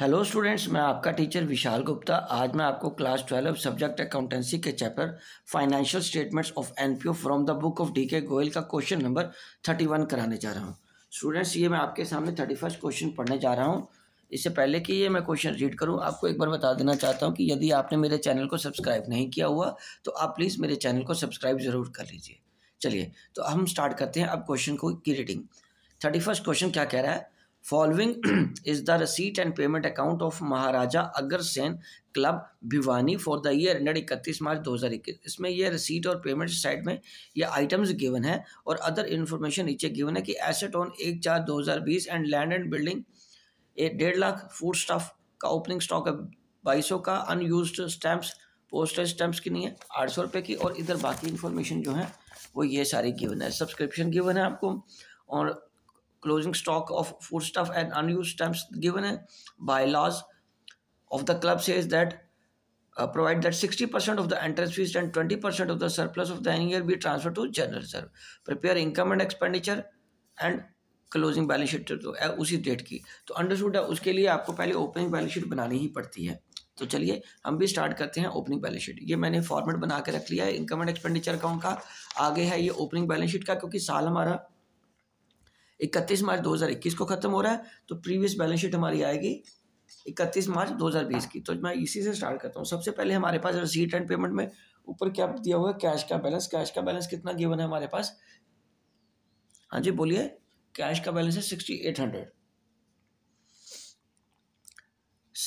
Hello students मैं आपका teacher विशाल गुप्ता आज मैं आपको क्लास ट्वेल्व सब्जेक्ट अकाउंटेंसी के chapter financial statements of NPO from the book of DK Goyal का क्वेश्चन नंबर थर्टी वन कराने जा रहा हूँ स्टूडेंट्स ये मैं आपके सामने थर्टी फर्स्ट क्वेश्चन पढ़ने जा रहा हूँ इससे पहले कि ये मैं क्वेश्चन रीड करूँ आपको एक बार बता देना चाहता हूँ कि यदि आपने मेरे चैनल को सब्सक्राइब नहीं किया हुआ तो आप प्लीज़ मेरे चैनल को सब्सक्राइब ज़रूर कर लीजिए चलिए तो हम स्टार्ट करते हैं अब क्वेश्चन को की रीडिंग थर्टी फर्स्ट क्वेश्चन क्या कह रहा है Following is the receipt and payment account of Maharaja Agarsen club Bhiwani for the year ended इकतीस मार्च दो हज़ार इक्कीस इसमें यह रसीट और पेमेंट साइड में ये आइटम्स गिवन है और अदर इन्फॉर्मेशन नीचे गिवन है कि एसेट ऑन एक चार दो हज़ार बीस एंड लैंड एंड बिल्डिंग ए डेढ़ लाख फूड स्टाफ का ओपनिंग स्टॉक है बाईसों का अनयूज स्टैम्प्स पोस्टेज स्टैम्प्स की नहीं है आठ सौ रुपये की और इधर बाकी इन्फॉर्मेशन जो है वो ये सारी गिवन है सब्सक्रिप्शन गिवन है आपको और closing stock of foodstuff and unused stamps given by laws of the club says that uh, provide that 60% of the entrance fees and 20% of the surplus of the annual year be transferred to general reserve prepare income and expenditure and closing balance sheet तो उसी date की तो अंडरसूट है उसके लिए आपको पहले opening balance sheet बनानी ही पड़ती है तो चलिए हम भी स्टार्ट करते हैं ओपनिंग बैलेंस शीट ये मैंने फॉर्मेट बना के रख लिया है इनकम एंड एक्सपेंडिचर अकाउंट का आगे है ये ओपनिंग बैलेंस शीट का क्योंकि साल हमारा इकतीस मार्च 2021 को ख़त्म हो रहा है तो प्रीवियस बैलेंस शीट हमारी आएगी इकतीस मार्च 2020 की तो मैं इसी से स्टार्ट करता हूँ सबसे पहले हमारे पास रिसीट एंड पेमेंट में ऊपर क्या दिया हुआ है कैश का बैलेंस कैश का बैलेंस कितना गिवन है हमारे पास हाँ जी बोलिए कैश का बैलेंस है sixty eight hundred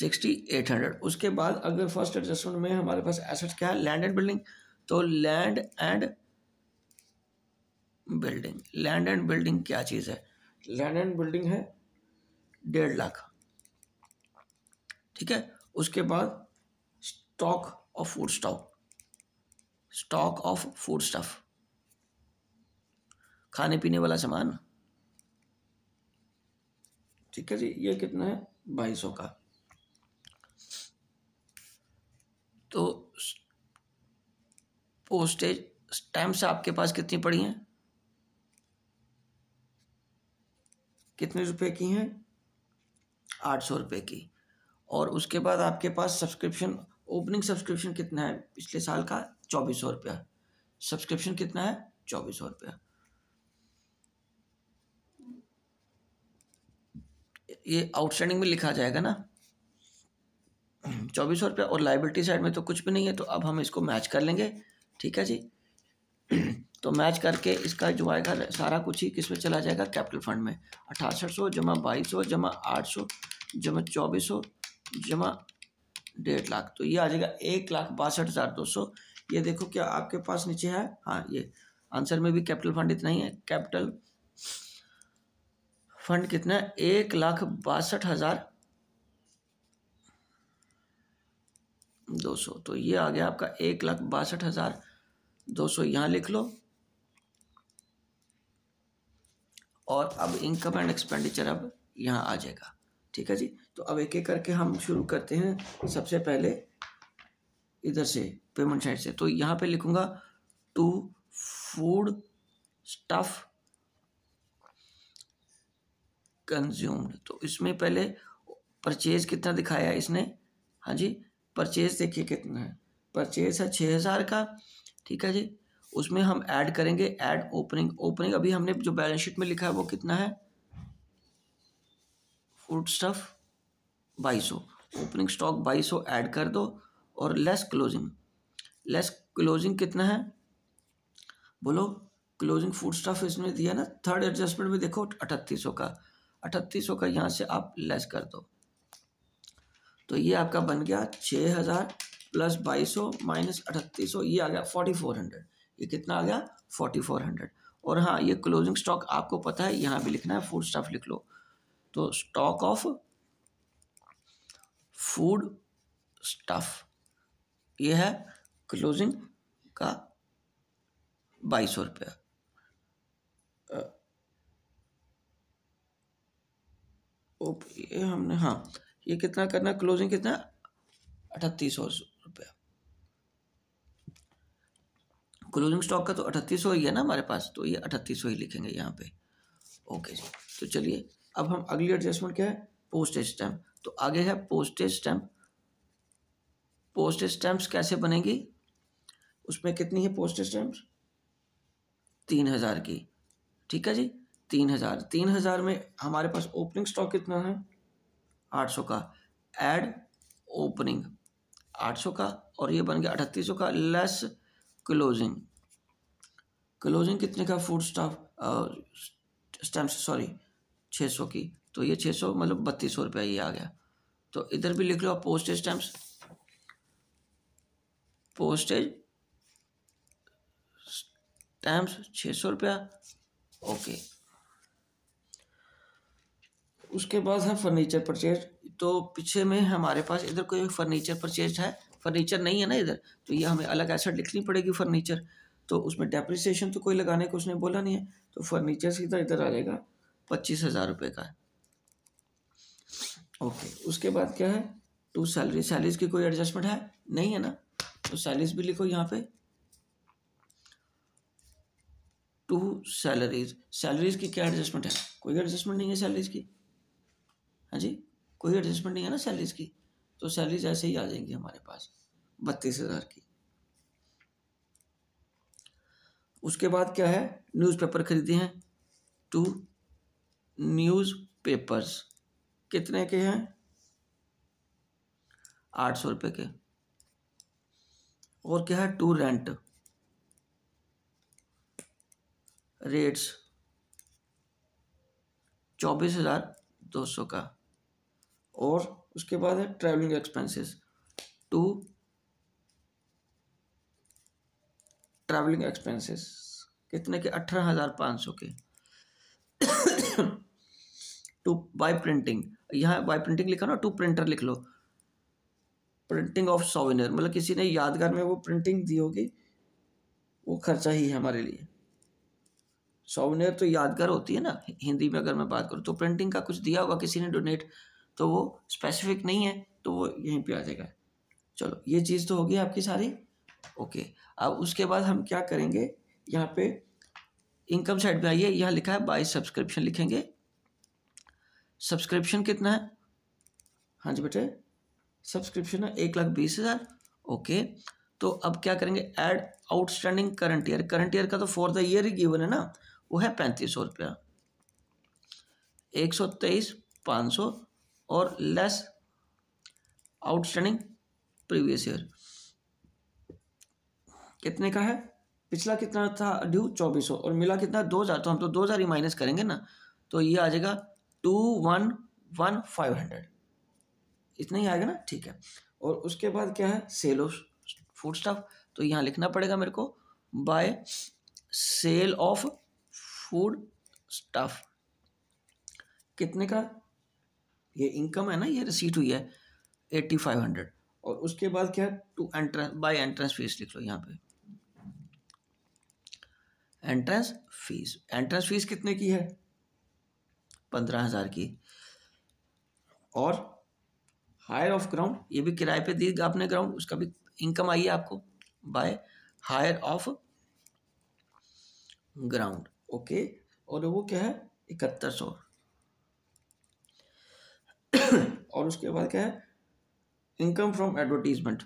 sixty eight hundred उसके बाद अगर फर्स्ट एडजस्टमेंट में हमारे पास एसेट क्या है लैंड एंड बिल्डिंग तो land and building land and building क्या चीज़ है लैंड एंड बिल्डिंग है डेढ़ लाख ठीक है उसके बाद stock of food stock stock of food stuff खाने पीने वाला सामान ठीक है जी ये कितना है बाईस सौ का तो पोस्टेज स्टैम्प आपके पास कितनी पड़ी हैं कितने रुपए की हैं आठ सौ रुपये की और उसके बाद आपके पास सब्सक्रिप्शन ओपनिंग सब्सक्रिप्शन कितना है पिछले साल का चौबीस सौ रुपया सब्सक्रिप्शन कितना है चौबीस सौ रुपया ये आउटस्टैंडिंग में लिखा जाएगा ना चौबीस सौ रुपया और लाइबिलिटी साइड में तो कुछ भी नहीं है तो अब हम इसको मैच कर लेंगे ठीक है जी तो मैच करके इसका जो आएगा सारा कुछ ही किस में चला जाएगा कैपिटल फंड में अठासठ सौ जमा बाईस सौ जमा आठ सौ जमा चौबीस सौ जमा डेढ़ लाख तो ये आ जाएगा एक लाख बासठ हज़ार दो सौ ये देखो क्या आपके पास नीचे है हाँ ये आंसर में भी कैपिटल फंड इतना ही है कैपिटल फंड कितना है एक लाख बासठ हज़ार दो सौ तो ये आ गया आपका एक लाख बासठ हज़ार दो सौ यहाँ लिख लो और अब इनकम एंड एक्सपेंडिचर अब यहाँ आ जाएगा ठीक है जी तो अब एक एक करके हम शुरू करते हैं सबसे पहले इधर से पेमेंट साइड से तो यहाँ पे लिखूंगा टू फूड स्टफ कंज्यूम्ड तो इसमें पहले परचेज कितना दिखाया इसने हाँ जी परचेज देखिए कितना है परचेज है छः हज़ार का ठीक है जी उसमें हम ऐड करेंगे ऐड ओपनिंग ओपनिंग अभी हमने जो बैलेंस शीट में लिखा है वो कितना है फूड स्टफ बाईस ओपनिंग स्टॉक बाईस ऐड कर दो और लेस क्लोजिंग लेस क्लोजिंग कितना है बोलो क्लोजिंग फूड स्टफ इसमें दिया ना थर्ड एडजस्टमेंट में देखो अठतीस का अठतीस का यहाँ से आप लेस कर दो तो ये आपका बन गया छः हज़ार प्लस बाईस सौ माइनस अठतीस सौ ये आ गया फोर्टी फोर हंड्रेड ये कितना आ गया फोर्टी फोर हंड्रेड और हाँ ये क्लोजिंग स्टॉक आपको पता है यहाँ भी लिखना है फूड स्टफ़ लिख लो तो स्टॉक ऑफ फूड स्टफ ये है क्लोजिंग का बाईस सौ रुपया ये हमने हाँ ये कितना करना क्लोजिंग कितना अठतीस सौ क्लोजिंग स्टॉक का तो अठतीस सौ ही है ना हमारे पास तो ये अठतीस ही लिखेंगे यहाँ पे ओके जी तो चलिए अब हम अगली एडजस्टमेंट क्या है पोस्टेज स्टैम्प तो आगे है पोस्टेज स्टैम्प पोस्टेज स्टैम्प्स कैसे बनेगी उसमें कितनी है पोस्टेज स्टैम्प्स तीन हज़ार की ठीक है जी तीन हज़ार तीन हज़ार में हमारे पास ओपनिंग स्टॉक कितना है आठ सौ का एड ओपनिंग आठ सौ का और ये बन गया अठतीस सौ का लेस क्लोजिंग क्लोजिंग कितने का फूड स्टाफ स्टैम्प सॉरी छः सौ की तो ये छः सौ मतलब बत्तीस सौ रुपया ये आ गया तो इधर भी लिख लो आप पोस्टेज स्टैम्प्स पोस्टेज स्टैम्प्स छः सौ रुपया ओके उसके बाद है फर्नीचर परचेज तो पीछे में हमारे पास इधर कोई फर्नीचर परचेज है फर्नीचर नहीं है ना इधर तो ये हमें अलग एसेट लिखनी पड़ेगी फर्नीचर तो उसमें डेप्रिसिएशन तो कोई लगाने को उसने बोला नहीं है तो फर्नीचर सीधा इधर आ जाएगा पच्चीस हज़ार रुपये का ओके उसके बाद क्या है टू सैलरी सैलरीज की कोई एडजस्टमेंट है नहीं है ना तो सैलरीज भी लिखो यहाँ पे टू सैलरीज सैलरीज की क्या एडजस्टमेंट है कोई एडजस्टमेंट नहीं है सैलरीज की हाँ जी कोई एडजस्टमेंट नहीं है ना सैलरीज की तो सैलरीज ऐसे ही आ जाएंगी हमारे पास बत्तीस हज़ार की उसके बाद क्या है न्यूज़पेपर खरीदे हैं टू न्यूज़ पेपर्स कितने के हैं आठ सौ रुपये के और क्या है टू रेंट रेट्स चौबीस हज़ार दो सौ का और उसके बाद है travelling expenses to travelling expenses कितने के अठारह हज़ार पाँच सौ के टू बाय प्रिंटिंग यहाँ बाय प्रिंटिंग लिखा ना टू प्रिंटर लिख लो प्रिंटिंग ऑफ सोविनर मतलब किसी ने यादगार में वो प्रिंटिंग दी होगी वो खर्चा ही है हमारे लिए सोविनर तो यादगार होती है ना हिंदी में अगर मैं बात करूँ तो प्रिंटिंग का कुछ दिया होगा किसी ने डोनेट तो वो स्पेसिफिक नहीं है तो वो यहीं पे आ जाएगा चलो ये चीज़ तो होगी आपकी सारी ओके अब उसके बाद हम क्या करेंगे यहाँ पे इनकम साइड पे आइए यहाँ लिखा है बाई सब्सक्रिप्शन लिखेंगे सब्सक्रिप्शन कितना है हाँ जी बेटे सब्सक्रिप्शन है एक लाख बीस हज़ार ओके तो अब क्या करेंगे add outstanding current year current year का तो फॉर द ईयर ही गिवन है ना वो है पैंतीस सौ रुपया एक सौ तेईस पाँच सौ और लेस आउटस्टैंडिंग प्रीवियस ईयर कितने का है पिछला कितना था ड्यू चौबीस और मिला कितना दो हज़ार तो हम तो दो हज़ार ही माइनस करेंगे ना तो ये आ जाएगा two one one five hundred इतना ही आएगा ना ठीक है और उसके बाद क्या है सेल ऑफ फूड स्टाफ तो यहाँ लिखना पड़ेगा मेरे को by sale of food staff कितने का ये इनकम है ना ये रिसीट हुई है एट्टी फाइव हंड्रेड और उसके बाद क्या है to entrance by entrance fees लिख लो यहाँ पे एंट्रेंस फीस एंट्रेंस फीस कितने की है पंद्रह हज़ार की और हायर ऑफ ग्राउंड ये भी किराए पे दी आपने ग्राउंड उसका भी इनकम आई है आपको by hire of ground okay और वो क्या है इकहत्तर सौ और उसके बाद क्या है income from advertisement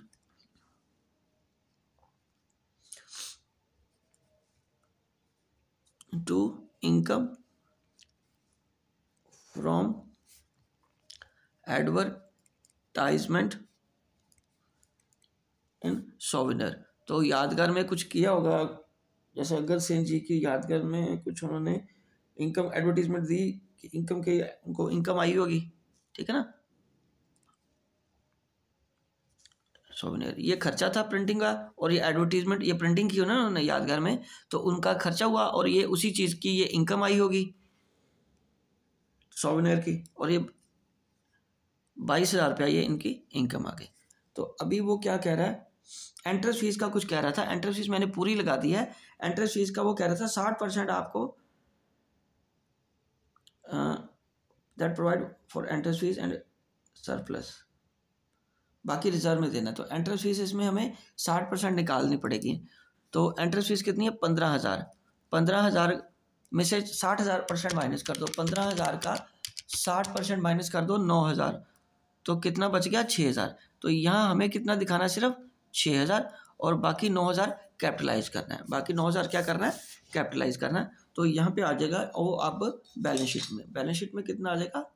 to income from advertisement in souvenir तो यादगार में कुछ किया होगा जैसे अगर सेन जी की यादगार में कुछ उन्होंने इनकम एडवर्टीजमेंट दी कि इनकम के उनको इनकम आई होगी ठीक है ना सोवनियर ये खर्चा था प्रिंटिंग का और ये एडवर्टीजमेंट ये प्रिंटिंग की हो ना उन्होंने यादगार में तो उनका खर्चा हुआ और ये उसी चीज़ की ये इनकम आई होगी सोवनियर की और ये बाईस हज़ार रुपया ये इनकी इनकम आ गई तो अभी वो क्या कह रहा है एंट्रेंस फीस का कुछ कह रहा था एंट्रेंस फीस मैंने पूरी लगा दी है एंट्रेंस फीस का वो कह रहा था साठ परसेंट आपको that provide for entrance fees and surplus बाकी रिजर्व में देना तो एंट्रेंस फीस इसमें हमें साठ परसेंट निकालनी पड़ेगी तो एंट्रेंस फीस कितनी है पंद्रह हज़ार पंद्रह हज़ार में से साठ हज़ार परसेंट माइनस कर दो पंद्रह हज़ार का साठ परसेंट माइनस कर दो नौ हज़ार तो कितना बच गया छः हज़ार तो यहाँ हमें कितना दिखाना है सिर्फ छः हज़ार और बाकी नौ हज़ार कैपिटलाइज करना है बाकी नौ हज़ार क्या करना है कैपिटलाइज करना है तो यहाँ पे आ जाएगा वो अब बैलेंस शीट में बैलेंस शीट में कितना आ जाएगा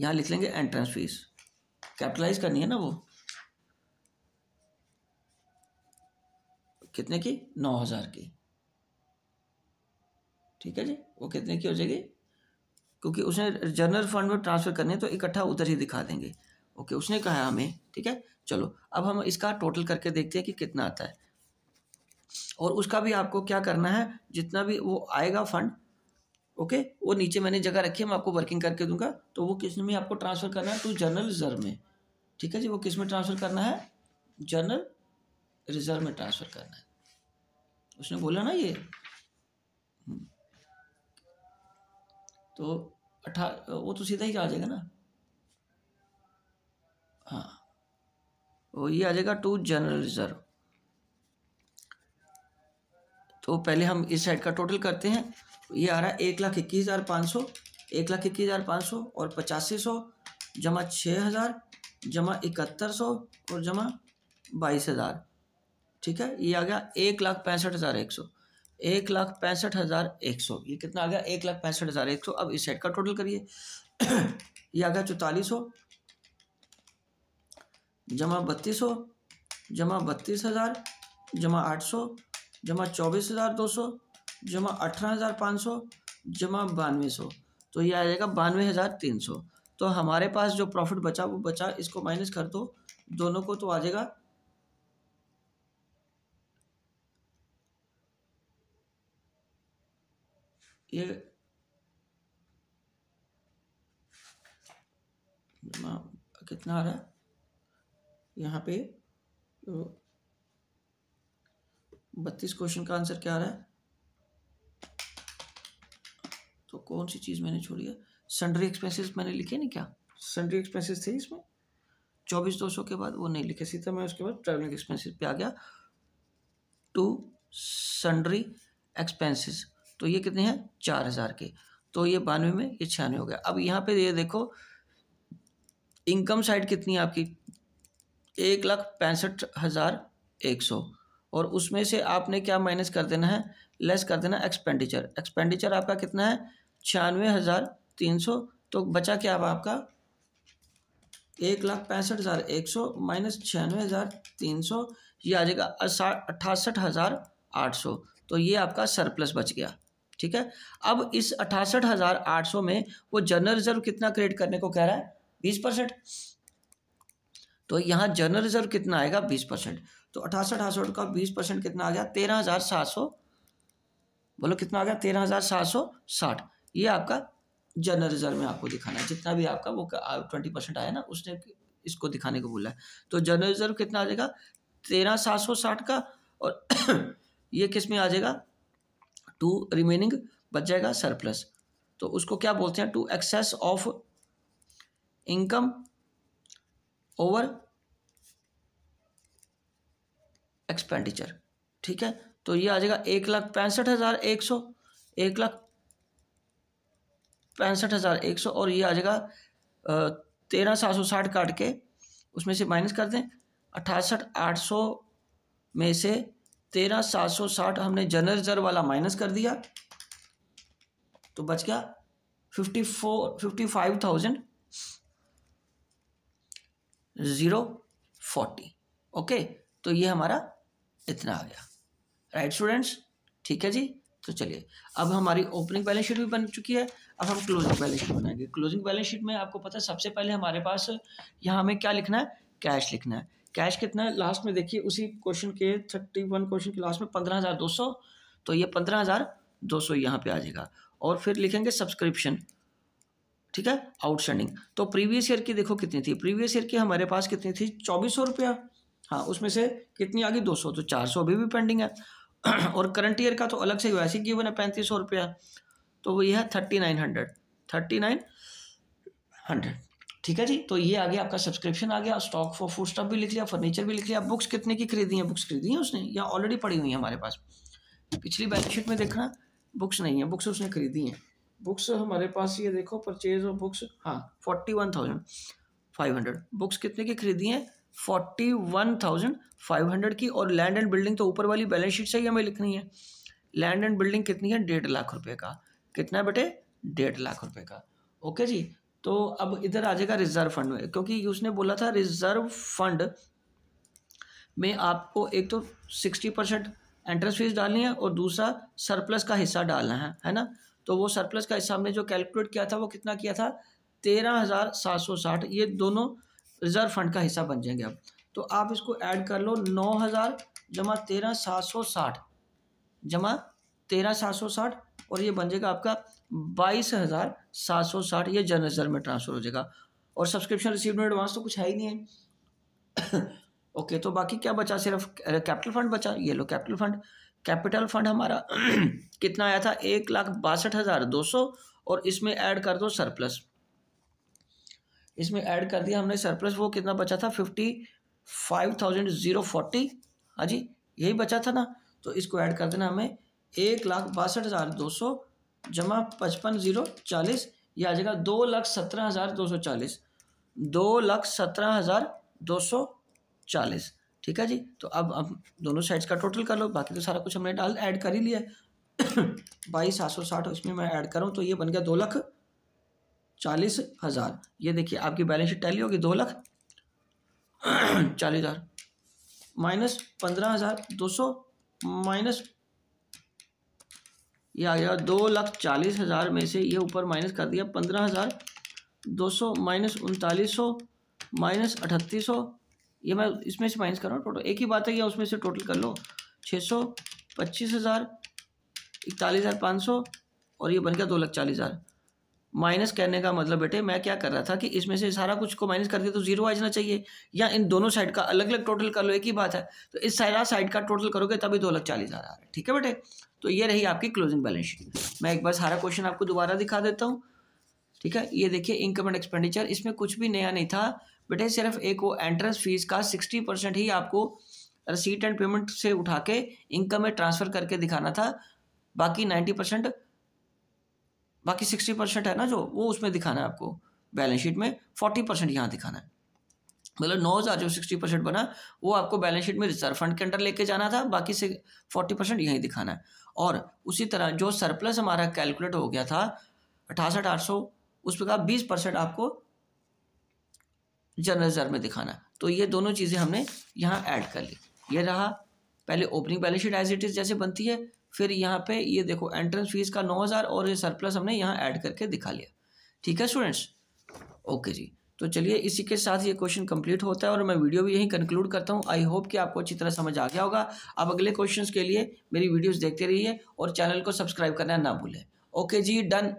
यहाँ लिख लेंगे एंट्रेंस फीस कैपिटलाइज करनी है ना वो कितने की नौ हज़ार की ठीक है जी वो कितने की हो जाएगी क्योंकि उसने जनरल फंड में ट्रांसफ़र करनी है तो इकट्ठा उधर ही दिखा देंगे ओके उसने कहा हमें ठीक है चलो अब हम इसका टोटल करके देखते हैं कि कितना आता है और उसका भी आपको क्या करना है जितना भी वो आएगा फंड ओके वो नीचे मैंने जगह रखी है मैं आपको वर्किंग करके दूंगा तो वो किस में आपको ट्रांसफ़र करना है टू जनरल रिजर्व में ठीक है जी वो किस में ट्रांसफ़र करना है जनरल रिजर्व में ट्रांसफ़र करना है उसने बोला ना ये हम्म। तो अठा वो तो सीधा ही आ जाएगा ना हाँ वो ये आ जाएगा टू जनरल रिजर्व तो पहले हम इस साइड का टोटल करते हैं ये आ रहा है एक लाख इक्कीस हज़ार पाँच सौ एक लाख इक्कीस हज़ार पाँच सौ और पचासी सौ जमा छः हज़ार जमा इकहत्तर सौ और जमा बाईस हज़ार ठीक है ये आ गया एक लाख पैंसठ हज़ार एक सौ एक लाख पैंसठ हज़ार एक सौ ये कितना आ गया एक लाख पैंसठ हज़ार एक सौ अब इस साइड का टोटल करिए ये आ गया चौतालीस सौ जमा बत्तीस सौ जमा बत्तीस हज़ार जमा आठ सौ जमा चौबीस हज़ार दो सौ जमा अठारह हज़ार पाँच सौ जमा बानवे सौ तो ये आ जाएगा बानवे हज़ार तीन सौ तो हमारे पास जो प्रॉफिट बचा वो बचा इसको माइनस कर दो दोनों को तो आ जाएगा ये कितना आ रहा है यहाँ पे तो बत्तीस क्वेश्चन का आंसर क्या आ रहा है तो कौन सी चीज़ मैंने छोड़ी है सन्ड्री एक्सपेंसेस मैंने लिखे नहीं क्या सन्ड्री एक्सपेंसेस थे इसमें चौबीस दो सौ के बाद वो नहीं लिखे सीधा मैं उसके बाद ट्रेवलिंग एक्सपेंसेस पे आ गया टू सन्ड्री एक्सपेंसेस तो ये कितने हैं चार हज़ार के तो ये बानवे में ये छियानवे हो गया अब यहाँ पे ये देखो इनकम साइड कितनी है आपकी एक लाख पैंसठ हज़ार एक सौ और उसमें से आपने क्या माइनस कर देना है लेस कर देना एक्सपेंडिचर एक्सपेंडिचर आपका कितना है छियानवे हज़ार तीन सौ तो बचा क्या आपका एक लाख पैंसठ हज़ार एक सौ माइनस छियानवे हज़ार तीन सौ ये आ जाएगा अठासठ हज़ार आठ सौ तो ये आपका सरप्लस बच गया ठीक है अब इस अठासठ हज़ार आठ सौ में वो जनरल रिजर्व कितना क्रिएट करने को कह रहा है बीस परसेंट तो यहाँ जनरल रिजर्व कितना आएगा बीस परसेंट तो अठासठ अठासठ का बीस परसेंट कितना आ गया तेरह हज़ार सात सौ बोलो कितना आ गया तेरह हज़ार सात सौ साठ ये आपका जनरल रिजर्व में आपको दिखाना है जितना भी आपका वो ट्वेंटी परसेंट आया ना उसने इसको दिखाने को बोला है तो जनरल रिजर्व कितना आ जाएगा तेरह सात सौ साठ का और ये किस में आ जाएगा टू रिमेनिंग बच जाएगा सरप्लस तो उसको क्या बोलते हैं to excess of income over expenditure ठीक है तो ये आ जाएगा एक लाख पैंसठ हज़ार एक सौ एक लाख पैंसठ हज़ार एक सौ और ये आ जाएगा तेरह सात सौ साठ काट के उसमें से माइनस कर दें अठासठ आठ सौ में से तेरह सात सौ साठ हमने जनरल रिजर्व वाला माइनस कर दिया तो बच गया fifty four fifty five thousand zero forty okay तो ये हमारा इतना आ गया राइट स्टूडेंट्स ठीक है जी तो चलिए अब हमारी ओपनिंग बैलेंस शीट भी बन चुकी है अब हम क्लोजिंग बैलेंस शीट बनाएंगे क्लोजिंग बैलेंस शीट में आपको पता है सबसे पहले हमारे पास यहाँ हमें क्या लिखना है कैश लिखना है कैश कितना है लास्ट में देखिए उसी क्वेश्चन के थर्टी वन क्वेश्चन के लास्ट में पंद्रह हज़ार दो सौ तो ये पंद्रह हज़ार दो सौ यहाँ पे आ जाएगा और फिर लिखेंगे सब्सक्रिप्शन ठीक है आउटस्टैंडिंग तो प्रीवियस ईयर की देखो कितनी थी प्रीवियस ईयर की हमारे पास कितनी थी चौबीस सौ रुपया हाँ उसमें से कितनी आ गई दो सौ तो चार सौ अभी भी पेंडिंग है और करंट ईयर का तो अलग से वैसे गिवन e है पैंतीस सौ रुपया तो वो ये है thirty nine hundred thirty nine hundred ठीक है जी तो ये आ गया आपका सब्सक्रिप्शन आ गया स्टॉक फॉर फूड स्टॉप भी लिख लिया फर्नीचर भी लिख लिया बुक्स कितने की खरीदी हैं बुक्स खरीदी हैं उसने या ऑलरेडी पड़ी हुई हैं हमारे पास पिछली बैलेंस शीट में देखना बुक्स नहीं है बुक्स उसने खरीदी हैं बुक्स हमारे पास ये देखो परचेज ऑफ बुक्स हाँ forty one thousand five hundred books कितने की खरीदी हैं forty one thousand five hundred की और लैंड एंड बिल्डिंग तो ऊपर वाली बैलेंस शीट से ही हमें लिखनी है लैंड एंड बिल्डिंग कितनी है डेढ़ लाख रुपए का कितना बेटे डेढ़ लाख रुपए का ओके जी तो अब इधर आ जाएगा रिजर्व फंड में क्योंकि उसने बोला था रिजर्व फंड में आपको एक तो सिक्सटी परसेंट एंट्रेंस फीस डालनी है और दूसरा सरप्लस का हिस्सा डालना है है ना तो वो सरप्लस का हिस्सा हमने जो कैलकुलेट किया था वो कितना किया था तेरह हज़ार सात सौ साठ ये दोनों रिजर्व फंड का हिस्सा बन जाएंगे आप तो आप इसको ऐड कर लो नौ हज़ार जमा तेरह सात सौ साठ जमा तेरह सात सौ साठ और ये बन जाएगा आपका बाईस हज़ार सात सौ साठ ये जनरल रिजर्व में ट्रांसफ़र हो जाएगा और सब्सक्रिप्शन रिसीव में एडवांस तो कुछ है ही नहीं है ओके तो बाकी क्या बचा सिर्फ कैपिटल फंड बचा ये लो कैपिटल फंड कैपिटल फंड हमारा कितना आया था एक लाख बासठ हज़ार दो सौ और इसमें ऐड कर दो सरप्लस इसमें ऐड कर दिया हमने सरप्लस वो कितना बचा था fifty five thousand zero forty हाँ जी यही बचा था ना तो इसको ऐड कर देना हमें एक लाख बासठ हज़ार दो सौ जमा पचपन ज़ीरो चालीस ये आ जाएगा दो लाख सत्रह हज़ार दो सौ चालीस दो लाख सत्रह हज़ार दो सौ चालीस ठीक है जी तो अब अब दोनों साइड्स का टोटल कर लो बाकी तो सारा कुछ हमने डाल ऐड कर ही लिया बाईस सात सौ साठ इसमें मैं ऐड करूँ तो ये बन गया दो लाख चालीस हज़ार ये देखिए आपकी बैलेंस शीट टैली होगी दो लाख चालीस हज़ार माइनस पंद्रह हज़ार दो सौ माइनस ये आ गया दो लाख चालीस हज़ार में से ये ऊपर माइनस कर दिया पंद्रह हज़ार दो सौ माइनस उनतालीस सौ माइनस अठतीस सौ ये मैं इसमें से माइनस कर रहा हूँ टोटल एक ही बात है कि उसमें से टोटल कर लो छः सौ पच्चीस हज़ार इकतालीस हज़ार पाँच सौ और ये बन गया दो लाख चालीस हज़ार माइनस करने का मतलब बेटे मैं क्या कर रहा था कि इसमें से सारा कुछ को माइनस करके तो जीरो आ जाना चाहिए या इन दोनों साइड का अलग अलग टोटल कर लो एक ही बात है तो इस सारा साइड का टोटल करोगे तभी दो लाख चालीस हज़ार आ रहा है ठीक है बेटे तो ये रही आपकी क्लोजिंग बैलेंस शीट मैं एक बार सारा क्वेश्चन आपको दोबारा दिखा देता हूँ ठीक है ये देखिए इनकम एंड एक्सपेंडिचर इसमें कुछ भी नया नहीं था बेटे सिर्फ एक वो एंट्रेंस फीस का सिक्सटी परसेंट ही आपको रसीट एंड पेमेंट से उठा के इनकम में ट्रांसफ़र करके दिखाना था बाकी नाइन्टी परसेंट बाकी सिक्सटी परसेंट है ना जो वो उसमें दिखाना है आपको बैलेंस शीट में फोर्टी परसेंट यहाँ दिखाना है मतलब नौ हज़ार जो सिक्सटी परसेंट बना वो आपको बैलेंस शीट में रिजर्व फंड के अंडर लेके जाना था बाकी से फोर्टी परसेंट यहीं दिखाना है और उसी तरह जो सरप्लस हमारा कैलकुलेट हो गया था अठासठ आठ सौ उस पर का बीस परसेंट आपको जनरल रिजर्व में दिखाना तो ये दोनों चीज़ें हमने यहाँ ऐड कर ली ये रहा पहले opening balance sheet as it is जैसे बनती है फिर यहाँ पे ये देखो एंट्रेंस फीस का नौ हज़ार और ये सरप्लस हमने यहाँ ऐड करके दिखा लिया ठीक है स्टूडेंट्स ओके जी तो चलिए इसी के साथ ये क्वेश्चन कंप्लीट होता है और मैं वीडियो भी यहीं कंक्लूड करता हूँ आई होप कि आपको अच्छी तरह समझ आ गया होगा अब अगले क्वेश्चन के लिए मेरी वीडियोज़ देखते रहिए और चैनल को सब्सक्राइब करना ना भूलें ओके जी डन